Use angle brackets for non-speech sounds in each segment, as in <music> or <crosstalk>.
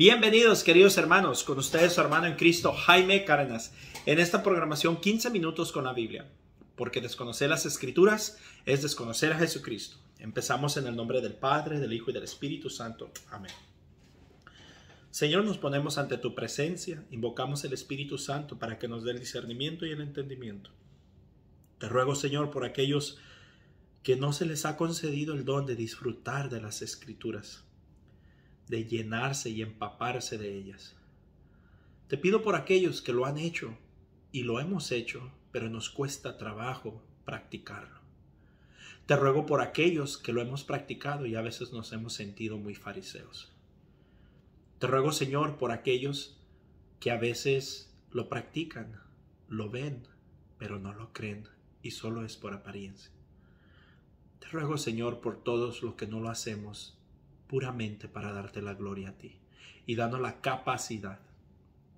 Bienvenidos, queridos hermanos, con ustedes su hermano en Cristo, Jaime Cárdenas, en esta programación 15 minutos con la Biblia, porque desconocer las escrituras es desconocer a Jesucristo. Empezamos en el nombre del Padre, del Hijo y del Espíritu Santo. Amén. Señor, nos ponemos ante tu presencia, invocamos el Espíritu Santo para que nos dé el discernimiento y el entendimiento. Te ruego, Señor, por aquellos que no se les ha concedido el don de disfrutar de las escrituras de llenarse y empaparse de ellas. Te pido por aquellos que lo han hecho y lo hemos hecho, pero nos cuesta trabajo practicarlo. Te ruego por aquellos que lo hemos practicado y a veces nos hemos sentido muy fariseos. Te ruego, Señor, por aquellos que a veces lo practican, lo ven, pero no lo creen y solo es por apariencia. Te ruego, Señor, por todos los que no lo hacemos puramente para darte la gloria a ti y danos la capacidad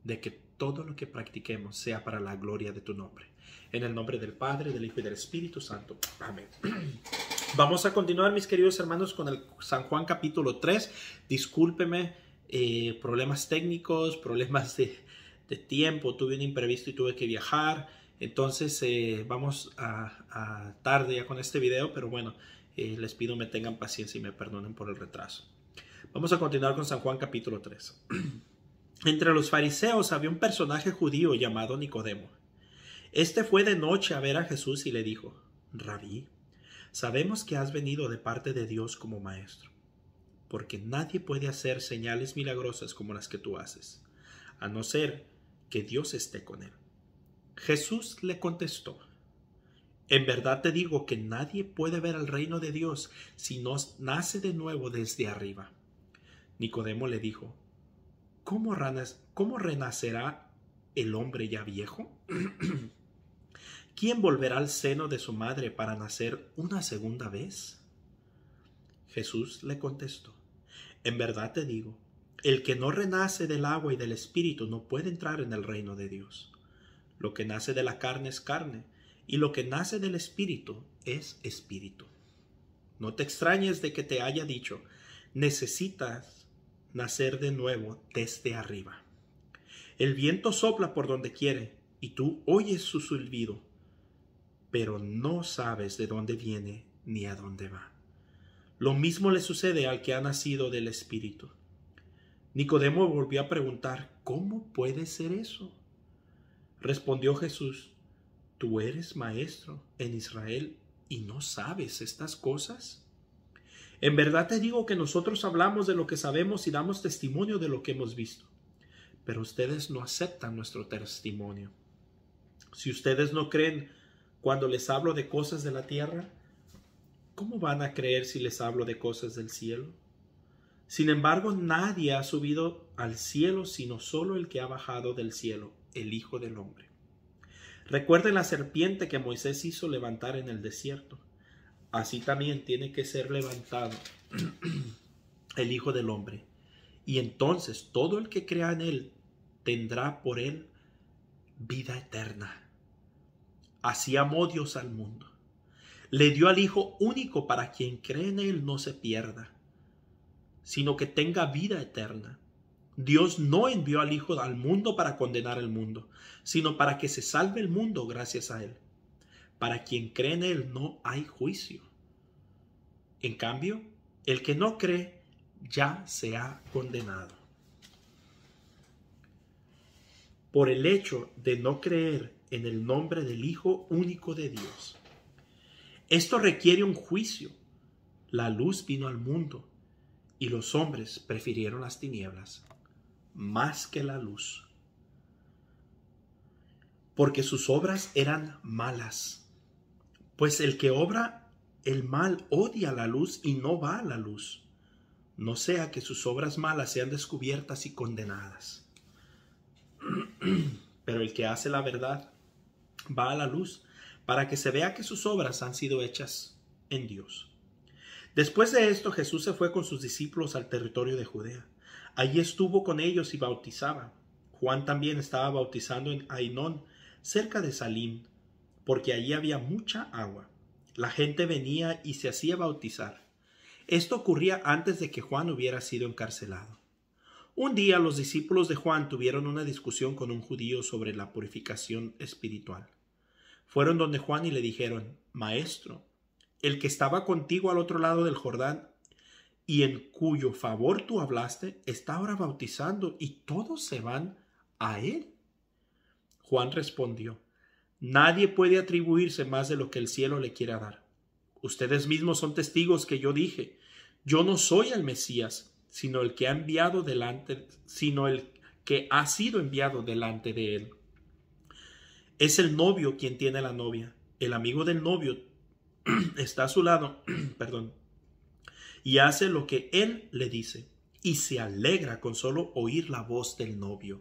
de que todo lo que practiquemos sea para la gloria de tu nombre. En el nombre del Padre, del Hijo y del Espíritu Santo. Amén. <clears throat> Vamos a continuar, mis queridos hermanos, con el San Juan capítulo 3. Discúlpeme, eh, problemas técnicos, problemas de, tiempo. Tuve un imprevisto y tuve que viajar. Entonces, eh, vamos a, a tarde ya con este video, pero bueno, eh, les pido me tengan paciencia y me perdonen por el retraso. Vamos a continuar con San Juan capítulo 3. <clears throat> Entre los fariseos había un personaje judío llamado Nicodemo. Este fue de noche a ver a Jesús y le dijo, Rabí, sabemos que has venido de parte de Dios como maestro, porque nadie puede hacer señales milagrosas como las que tú haces, a no ser que Dios esté con él. Jesús le contestó, en verdad te digo que nadie puede ver al reino de Dios si no nace de nuevo desde arriba. Nicodemo le dijo, ¿cómo, cómo renacerá el hombre ya viejo? <clears throat> ¿Quién volverá al seno de su madre para nacer una segunda vez? Jesús le contestó, En verdad te digo, el que no renace del agua y del espíritu no puede entrar en el reino de Dios. Lo que nace de la carne es carne y lo que nace del Espíritu es Espíritu. No te extrañes de que te haya dicho, necesitas nacer de nuevo desde arriba. El viento sopla por donde quiere y tú oyes su silbido, pero no sabes de dónde viene ni a dónde va. Lo mismo le sucede al que ha nacido del Espíritu. Nicodemo volvió a preguntar, ¿cómo puede ser eso? Respondió Jesús, ¿Tú eres maestro en Israel y no sabes estas cosas? En verdad te digo que nosotros hablamos de lo que sabemos y damos testimonio de lo que hemos visto, pero ustedes no aceptan nuestro testimonio. Si ustedes no creen cuando les hablo de cosas de la tierra, ¿cómo van a creer si les hablo de cosas del cielo? Sin embargo, nadie ha subido al cielo sino solo el que ha bajado del cielo, el Hijo del Hombre. Recuerden la serpiente que Moisés hizo levantar en el desierto. Así también tiene que ser levantado <clears throat> el Hijo del Hombre. Y entonces todo el que crea en Él tendrá por Él vida eterna. Así amó Dios al mundo. Le dio al Hijo único para quien cree en Él no se pierda, sino que tenga vida eterna. Dios no envió al Hijo al mundo para condenar al mundo, sino para que se salve el mundo gracias a Él. Para quien cree en Él no hay juicio. En cambio, el que no cree ya se ha condenado. Por el hecho de no creer en el nombre del Hijo único de Dios. Esto requiere un juicio. La luz vino al mundo y los hombres prefirieron las tinieblas más que la luz, porque sus obras eran malas. Pues el que obra el mal odia la luz y no va a la luz, no sea que sus obras malas sean descubiertas y condenadas. <clears throat> Pero el que hace la verdad va a la luz, para que se vea que sus obras han sido hechas en Dios. Después de esto Jesús se fue con sus discípulos al territorio de Judea Allí estuvo con ellos y bautizaba. Juan también estaba bautizando en Ainón, cerca de Salim, porque allí había mucha agua. La gente venía y se hacía bautizar. Esto ocurría antes de que Juan hubiera sido encarcelado. Un día los discípulos de Juan tuvieron una discusión con un judío sobre la purificación espiritual. Fueron donde Juan y le dijeron, Maestro, el que estaba contigo al otro lado del Jordán y en cuyo favor tú hablaste, está ahora bautizando y todos se van a él. Juan respondió, Nadie puede atribuirse más de lo que el cielo le quiera dar. Ustedes mismos son testigos que yo dije, yo no soy el Mesías, sino el que ha enviado delante, sino el que ha sido enviado delante de él. Es el novio quien tiene la novia. El amigo del novio <clears throat> está a su lado, <clears throat> perdón, y hace lo que él le dice y se alegra con solo oír la voz del novio.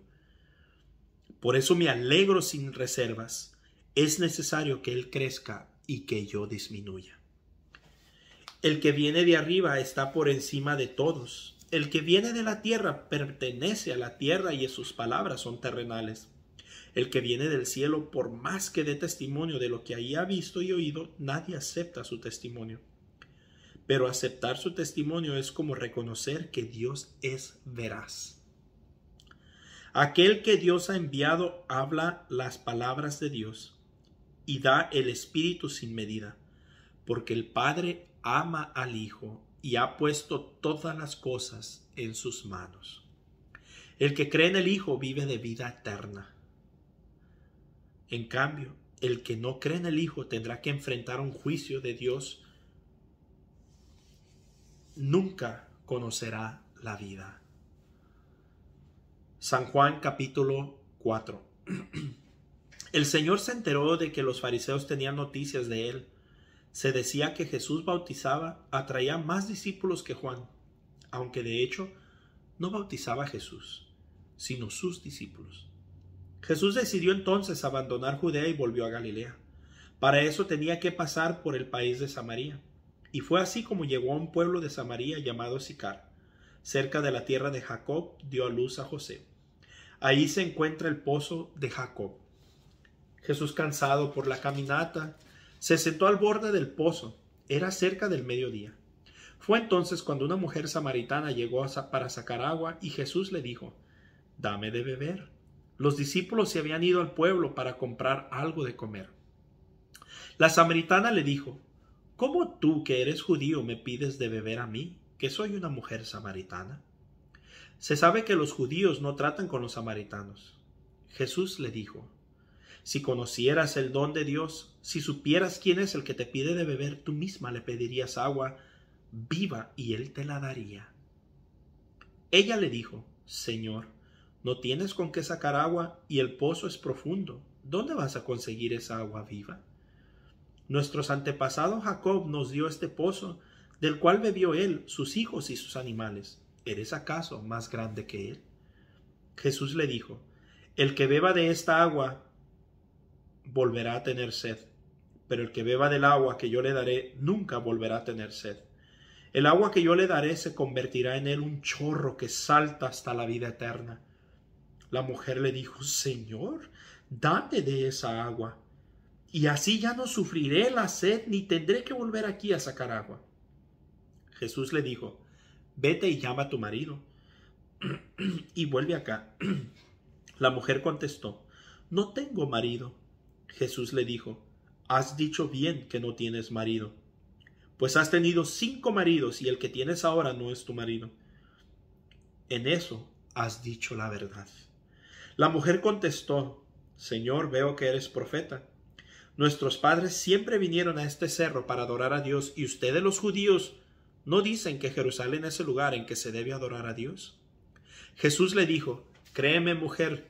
Por eso me alegro sin reservas. Es necesario que él crezca y que yo disminuya. El que viene de arriba está por encima de todos. El que viene de la tierra pertenece a la tierra y sus palabras son terrenales. El que viene del cielo, por más que dé testimonio de lo que ahí ha visto y oído, nadie acepta su testimonio. Pero aceptar su testimonio es como reconocer que Dios es veraz. Aquel que Dios ha enviado habla las palabras de Dios y da el Espíritu sin medida, porque el Padre ama al Hijo y ha puesto todas las cosas en sus manos. El que cree en el Hijo vive de vida eterna. En cambio, el que no cree en el Hijo tendrá que enfrentar un juicio de Dios nunca conocerá la vida. San Juan capítulo 4. <clears throat> El Señor se enteró de que los fariseos tenían noticias de él. Se decía que Jesús bautizaba, atraía más discípulos que Juan, aunque de hecho no bautizaba a Jesús, sino sus discípulos. Jesús decidió entonces abandonar Judea y volvió a Galilea. Para eso tenía que pasar por el país de Samaria. Y fue así como llegó a un pueblo de Samaria llamado Sicar, cerca de la tierra de Jacob, dio a luz a José. Ahí se encuentra el pozo de Jacob. Jesús, cansado por la caminata, se sentó al borde del pozo. Era cerca del mediodía. Fue entonces cuando una mujer samaritana llegó para sacar agua y Jesús le dijo, Dame de beber. Los discípulos se habían ido al pueblo para comprar algo de comer. La samaritana le dijo, ¿Cómo tú que eres judío me pides de beber a mí, que soy una mujer samaritana? Se sabe que los judíos no tratan con los samaritanos. Jesús le dijo, Si conocieras el don de Dios, si supieras quién es el que te pide de beber, tú misma le pedirías agua viva y él te la daría. Ella le dijo, Señor, no tienes con qué sacar agua y el pozo es profundo. ¿Dónde vas a conseguir esa agua viva? Nuestros antepasados Jacob nos dio este pozo, del cual bebió él, sus hijos y sus animales. ¿Eres acaso más grande que él? Jesús le dijo, El que beba de esta agua volverá a tener sed, pero el que beba del agua que yo le daré nunca volverá a tener sed. El agua que yo le daré se convertirá en él un chorro que salta hasta la vida eterna. La mujer le dijo, Señor, dame de esa agua y así ya no sufriré la sed ni tendré que volver aquí a sacar agua. Jesús le dijo, vete y llama a tu marido <clears throat> y vuelve acá. <clears throat> La mujer contestó, no tengo marido. Jesús le dijo, has dicho bien que no tienes marido, pues has tenido cinco maridos y el que tienes ahora no es tu marido. En eso has dicho la verdad. La mujer contestó, Señor, veo que eres profeta Nuestros padres siempre vinieron a este cerro para adorar a Dios y ustedes los judíos no dicen que Jerusalén es el lugar en que se debe adorar a Dios. Jesús le dijo, Créeme mujer,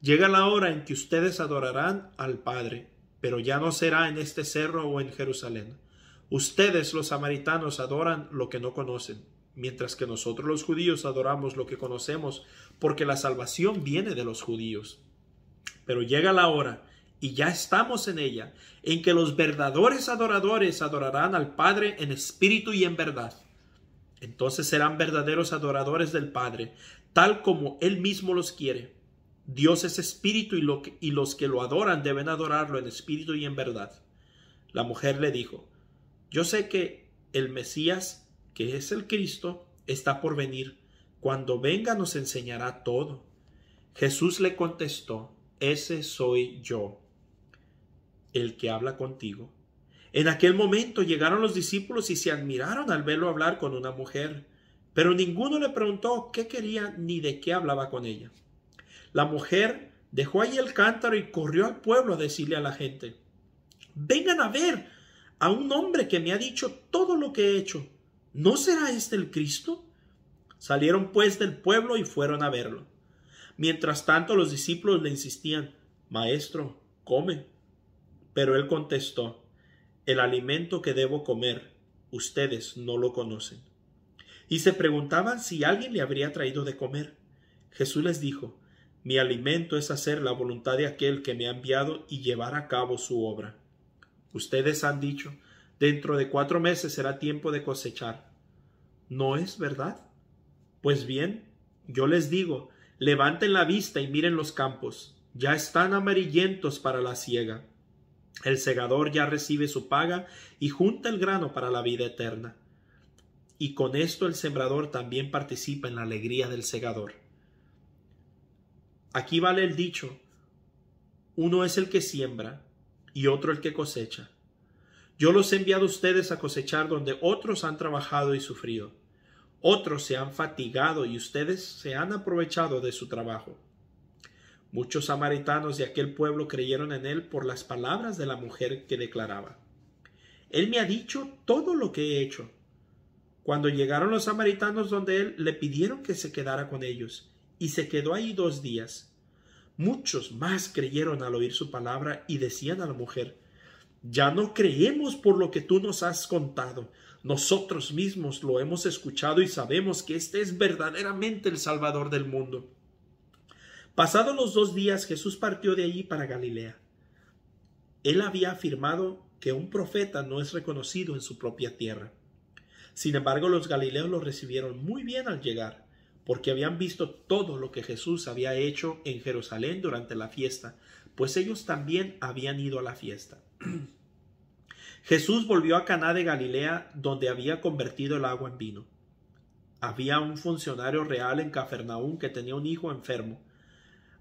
llega la hora en que ustedes adorarán al Padre, pero ya no será en este cerro o en Jerusalén. Ustedes los samaritanos adoran lo que no conocen, mientras que nosotros los judíos adoramos lo que conocemos, porque la salvación viene de los judíos. Pero llega la hora y ya estamos en ella, en que los verdaderos adoradores adorarán al Padre en espíritu y en verdad. Entonces serán verdaderos adoradores del Padre, tal como Él mismo los quiere. Dios es espíritu y, y los que lo adoran deben adorarlo en espíritu y en verdad. La mujer le dijo, yo sé que el Mesías, que es el Cristo, está por venir. Cuando venga nos enseñará todo. Jesús le contestó, ese soy yo el que habla contigo. En aquel momento llegaron los discípulos y se admiraron al verlo hablar con una mujer, pero ninguno le preguntó qué quería ni de qué hablaba con ella. La mujer dejó allí el cántaro y corrió al pueblo a decirle a la gente, vengan a ver a un hombre que me ha dicho todo lo que he hecho. ¿No será este el Cristo? Salieron pues del pueblo y fueron a verlo. Mientras tanto los discípulos le insistían, Maestro, come. Pero él contestó, el alimento que debo comer, ustedes no lo conocen. Y se preguntaban si alguien le habría traído de comer. Jesús les dijo, mi alimento es hacer la voluntad de aquel que me ha enviado y llevar a cabo su obra. Ustedes han dicho, dentro de cuatro meses será tiempo de cosechar. ¿No es verdad? Pues bien, yo les digo, levanten la vista y miren los campos, ya están amarillentos para la siega. El segador ya recibe su paga y junta el grano para la vida eterna. Y con esto el sembrador también participa en la alegría del segador. Aquí vale el dicho, uno es el que siembra y otro el que cosecha. Yo los he enviado a ustedes a cosechar donde otros han trabajado y sufrido. Otros se han fatigado y ustedes se han aprovechado de su trabajo. Muchos samaritanos de aquel pueblo creyeron en él por las palabras de la mujer que declaraba, Él me ha dicho todo lo que he hecho. Cuando llegaron los samaritanos donde él, le pidieron que se quedara con ellos, y se quedó ahí dos días. Muchos más creyeron al oír su palabra y decían a la mujer, ya no creemos por lo que tú nos has contado. Nosotros mismos lo hemos escuchado y sabemos que este es verdaderamente el Salvador del mundo. Pasados los dos días, Jesús partió de allí para Galilea. Él había afirmado que un profeta no es reconocido en su propia tierra. Sin embargo, los galileos lo recibieron muy bien al llegar, porque habían visto todo lo que Jesús había hecho en Jerusalén durante la fiesta, pues ellos también habían ido a la fiesta. <clears throat> Jesús volvió a Caná de Galilea, donde había convertido el agua en vino. Había un funcionario real en Cafarnaúm que tenía un hijo enfermo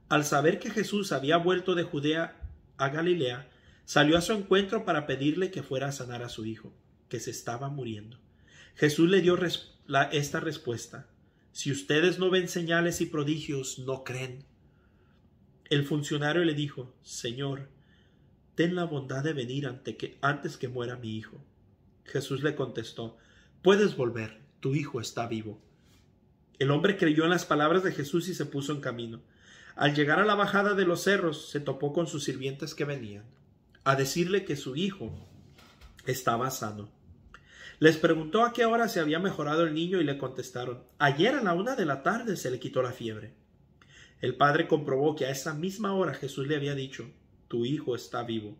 al saber que Jesús había vuelto de Judea a Galilea, salió a su encuentro para pedirle que fuera a sanar a su hijo, que se estaba muriendo. Jesús le dio esta respuesta. Si ustedes no ven señales y prodigios, no creen. El funcionario le dijo, Señor, ten la bondad de venir ante que, antes que muera mi hijo. Jesús le contestó, puedes volver, tu hijo está vivo. El hombre creyó en las palabras de Jesús y se puso en camino. Al llegar a la bajada de los cerros, se topó con sus sirvientes que venían a decirle que su hijo estaba sano. Les preguntó a qué hora se había mejorado el niño y le contestaron, ayer a la una de la tarde se le quitó la fiebre. El padre comprobó que a esa misma hora Jesús le había dicho, tu hijo está vivo.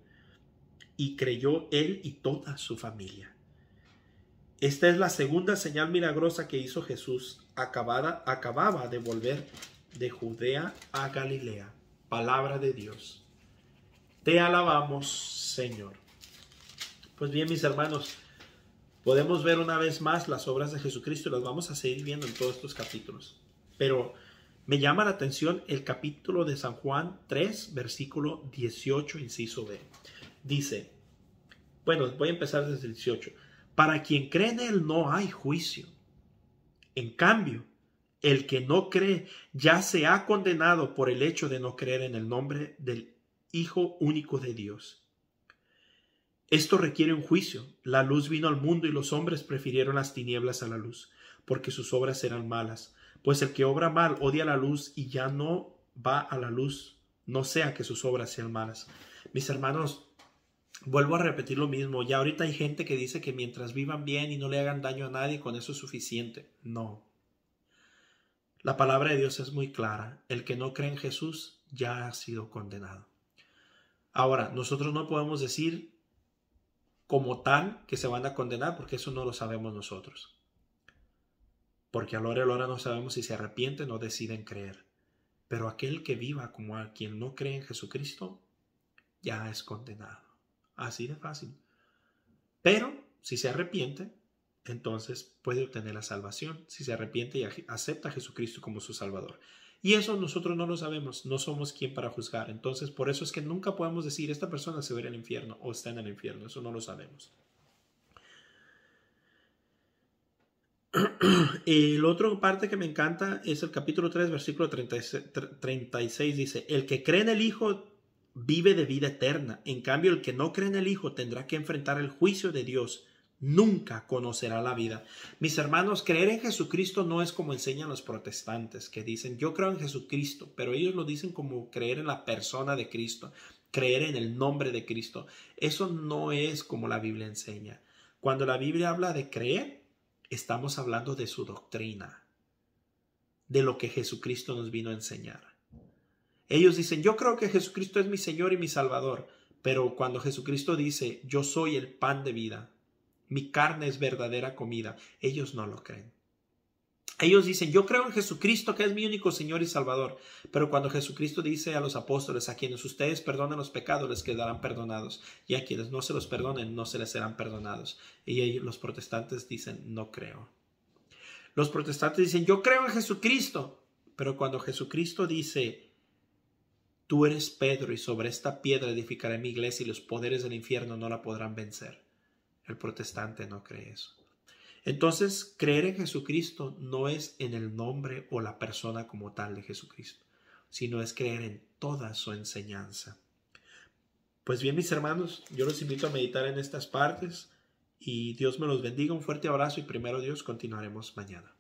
Y creyó él y toda su familia. Esta es la segunda señal milagrosa que hizo Jesús. Acabada, acababa de volver de Judea a Galilea. Palabra de Dios. Te alabamos, Señor. Pues bien, mis hermanos, podemos ver una vez más las obras de Jesucristo y las vamos a seguir viendo en todos estos capítulos. Pero me llama la atención el capítulo de San Juan 3, versículo 18, inciso B. Dice, bueno, voy a empezar desde el 18. Para quien cree en él no hay juicio. En cambio, el que no cree ya se ha condenado por el hecho de no creer en el nombre del Hijo único de Dios. Esto requiere un juicio. La luz vino al mundo y los hombres prefirieron las tinieblas a la luz, porque sus obras eran malas. Pues el que obra mal odia la luz y ya no va a la luz, no sea que sus obras sean malas. Mis hermanos, vuelvo a repetir lo mismo. Ya ahorita hay gente que dice que mientras vivan bien y no le hagan daño a nadie, con eso es suficiente. No, la palabra de Dios es muy clara. El que no cree en Jesús ya ha sido condenado. Ahora, nosotros no podemos decir como tal que se van a condenar porque eso no lo sabemos nosotros. Porque a la hora y a la hora no sabemos si se arrepiente, o deciden creer. Pero aquel que viva como a quien no cree en Jesucristo ya es condenado. Así de fácil. Pero si se arrepiente, entonces puede obtener la salvación si se arrepiente y acepta a Jesucristo como su Salvador. Y eso nosotros no lo sabemos, no somos quien para juzgar. Entonces, por eso es que nunca podemos decir esta persona se verá en el infierno o está en el infierno, eso no lo sabemos. El <clears throat> otro parte que me encanta es el capítulo 3, versículo 36, dice, el que cree en el Hijo vive de vida eterna, en cambio el que no cree en el Hijo tendrá que enfrentar el juicio de Dios nunca conocerá la vida. Mis hermanos, creer en Jesucristo no es como enseñan los protestantes, que dicen, yo creo en Jesucristo, pero ellos lo dicen como creer en la persona de Cristo, creer en el nombre de Cristo. Eso no es como la Biblia enseña. Cuando la Biblia habla de creer, estamos hablando de su doctrina, de lo que Jesucristo nos vino a enseñar. Ellos dicen, yo creo que Jesucristo es mi Señor y mi Salvador, pero cuando Jesucristo dice, yo soy el pan de vida, mi carne es verdadera comida. Ellos no lo creen. Ellos dicen, yo creo en Jesucristo que es mi único Señor y Salvador. Pero cuando Jesucristo dice a los apóstoles, a quienes ustedes perdonen los pecados, les quedarán perdonados. Y a quienes no se los perdonen, no se les serán perdonados. Y los protestantes dicen, no creo. Los protestantes dicen, yo creo en Jesucristo. Pero cuando Jesucristo dice, tú eres Pedro y sobre esta piedra edificaré mi iglesia y los poderes del infierno no la podrán vencer. El protestante no cree eso. Entonces, creer en Jesucristo no es en el nombre o la persona como tal de Jesucristo, sino es creer en toda su enseñanza. Pues bien, mis hermanos, yo los invito a meditar en estas partes y Dios me los bendiga. Un fuerte abrazo y primero Dios continuaremos mañana.